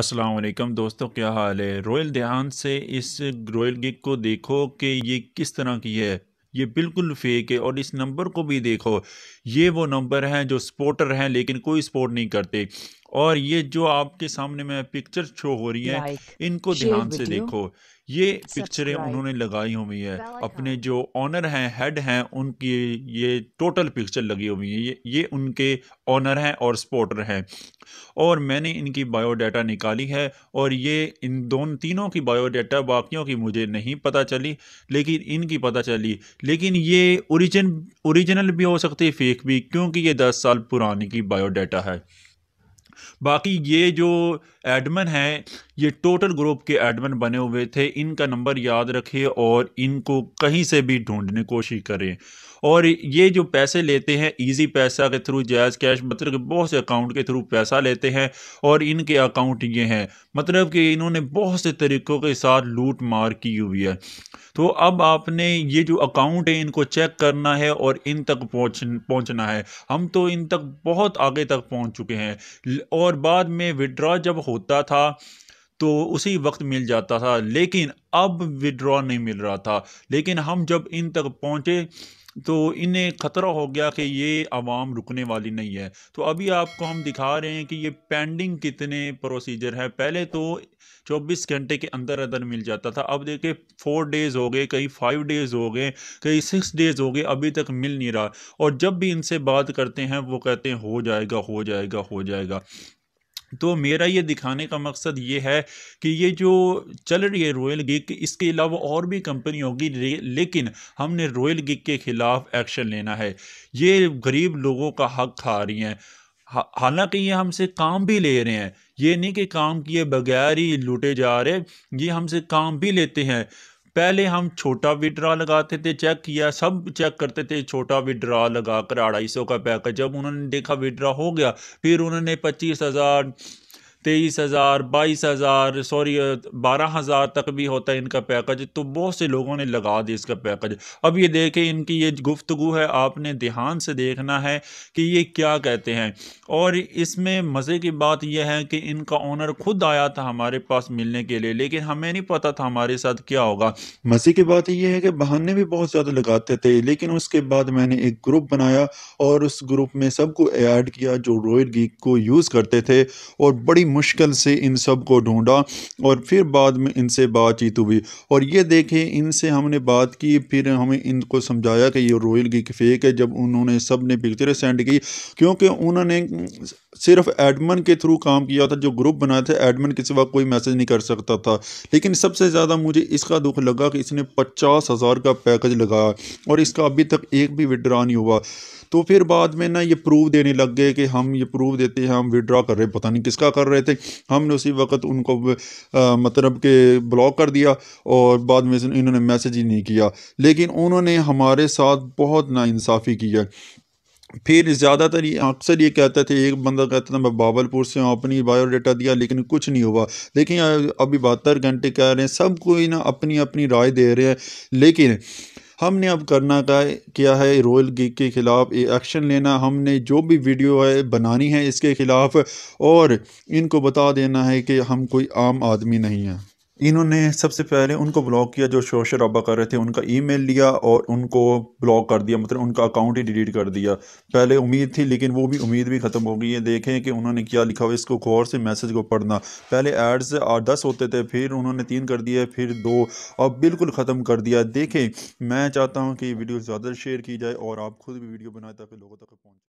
असलम दोस्तों क्या हाल है रॉयल देहान से इस रॉयल गिग को देखो कि ये किस तरह की है ये बिल्कुल फेक है और इस नंबर को भी देखो ये वो नंबर हैं जो स्पोर्टर हैं लेकिन कोई स्पोर्ट नहीं करते और ये जो आपके सामने में पिक्चर शो हो रही है इनको ध्यान से देखो ये पिक्चरें उन्होंने लगाई हुई है अपने जो ऑनर हैं हेड हैं उनकी ये टोटल पिक्चर लगी हुई है ये ये उनके ऑनर हैं और सपोर्टर हैं और मैंने इनकी बायोडाटा निकाली है और ये इन दोनों तीनों की बायोडाटा बाकियों की मुझे नहीं पता चली लेकिन इनकी पता चली लेकिन ये ओरिजिन ओरिजिनल भी हो सकती है फेक भी क्योंकि ये दस साल पुरानी की बायोडाटा है बाकी ये जो एडमन है ये टोटल ग्रुप के एडमन बने हुए थे इनका नंबर याद रखें और इनको कहीं से भी ढूंढने कोशिश करें और ये जो पैसे लेते हैं इजी पैसा के थ्रू जैज़ कैश मतलब बहुत से अकाउंट के थ्रू पैसा लेते हैं और इनके अकाउंट ये हैं मतलब कि इन्होंने बहुत से तरीक़ों के साथ लूट मार की हुई है तो अब आपने ये जो अकाउंट है इनको चेक करना है और इन तक पहुँच पहुँचना है हम तो इन तक बहुत आगे तक पहुँच चुके हैं और और बाद में विड्रॉ जब होता था तो उसी वक्त मिल जाता था लेकिन अब विड्रॉ नहीं मिल रहा था लेकिन हम जब इन तक पहुँचे तो इन्हें ख़तरा हो गया कि ये आवाम रुकने वाली नहीं है तो अभी आपको हम दिखा रहे हैं कि ये पेंडिंग कितने प्रोसीजर है पहले तो 24 घंटे के अंदर अंदर मिल जाता था अब देखिए फोर डेज़ हो गए कहीं फाइव डेज़ हो गए कहीं सिक्स डेज़ हो गए अभी तक मिल नहीं रहा और जब भी इनसे बात करते हैं वो कहते हैं हो जाएगा हो जाएगा हो जाएगा तो मेरा ये दिखाने का मकसद ये है कि ये जो चल रही है रॉयल गिग इसके अलावा और भी कंपनी होगी लेकिन हमने रॉयल गिग के ख़िलाफ़ एक्शन लेना है ये गरीब लोगों का हक खा रही हैं हालांकि ये हमसे काम भी ले रहे हैं ये नहीं कि काम किए बगैर ही लूटे जा रहे ये हमसे काम भी लेते हैं पहले हम छोटा विड्रा लगाते थे चेक किया सब चेक करते थे छोटा विड्रा लगा कर अढ़ाई सौ का पैकेज जब उन्होंने देखा विड्रा हो गया फिर उन्होंने पच्चीस हज़ार तेईस हज़ार बाईस हज़ार सॉरी बारह हज़ार तक भी होता है इनका पैकेज तो बहुत से लोगों ने लगा दिया इसका पैकेज अब ये देखें इनकी ये गुफ्तु है आपने ध्यान से देखना है कि ये क्या कहते हैं और इसमें मज़े की बात यह है कि इनका ऑनर खुद आया था हमारे पास मिलने के लिए लेकिन हमें नहीं पता था हमारे साथ क्या होगा मज़े की बात यह है कि बहाने भी बहुत ज़्यादा लगाते थे लेकिन उसके बाद मैंने एक ग्रुप बनाया और उस ग्रुप में सबको ऐड किया जो रोयल गीक को यूज़ करते थे और बड़ी मुश्किल से इन सब को ढूंढा और फिर बाद में इनसे बातचीत हुई और ये देखें इनसे हमने बात की फिर हमें इनको समझाया कि ये रोयल गिक फेक है जब उन्होंने सब ने पिक्चर सेंड की क्योंकि उन्होंने सिर्फ एडमन के थ्रू काम किया था जो ग्रुप बनाया था एडमन के सिवा कोई मैसेज नहीं कर सकता था लेकिन सबसे ज़्यादा मुझे इसका दुख लगा कि इसने पचास हज़ार का पैकेज लगाया और इसका अभी तक एक भी विड्रा नहीं हुआ तो फिर बाद में ना ये प्रूव देने लग गए कि हम ये प्रूव देते हैं हम विड्रा कर रहे पता नहीं किसका कर रहे थे हमने उसी वक्त उनको आ, मतलब के ब्लॉक कर दिया और बाद में इन्होंने मैसेज ही नहीं किया लेकिन उन्होंने हमारे साथ बहुत नाइंसाफ़ी की है फिर ज़्यादातर ये अक्सर ये कहते थे एक बंदा कहता था मैं बाबलपुर से हूँ अपनी बायोडाटा दिया लेकिन कुछ नहीं हुआ लेकिन अभी बहत्तर घंटे कह रहे हैं सब कोई ना अपनी अपनी राय दे रहे हैं लेकिन हमने अब करना का किया है रोयल गिग के ख़िलाफ़ एक्शन लेना हमने जो भी वीडियो है बनानी है इसके ख़िलाफ़ और इनको बता देना है कि हम कोई आम आदमी नहीं हैं इन्होंने सबसे पहले उनको ब्लॉक किया जो शोर शराबा कर रहे थे उनका ईमेल लिया और उनको ब्लॉक कर दिया मतलब उनका अकाउंट ही डिलीट कर दिया पहले उम्मीद थी लेकिन वो भी उम्मीद भी ख़त्म हो गई है देखें कि उन्होंने क्या लिखा हुआ इसको गौर से मैसेज को पढ़ना पहले एड्स दस होते थे फिर उन्होंने तीन कर दिए फिर दो और बिल्कुल ख़त्म कर दिया देखें मैं चाहता हूँ कि वीडियो ज़्यादा शेयर की जाए और आप खुद भी वीडियो बनाए ताकि लोगों तक पहुँचे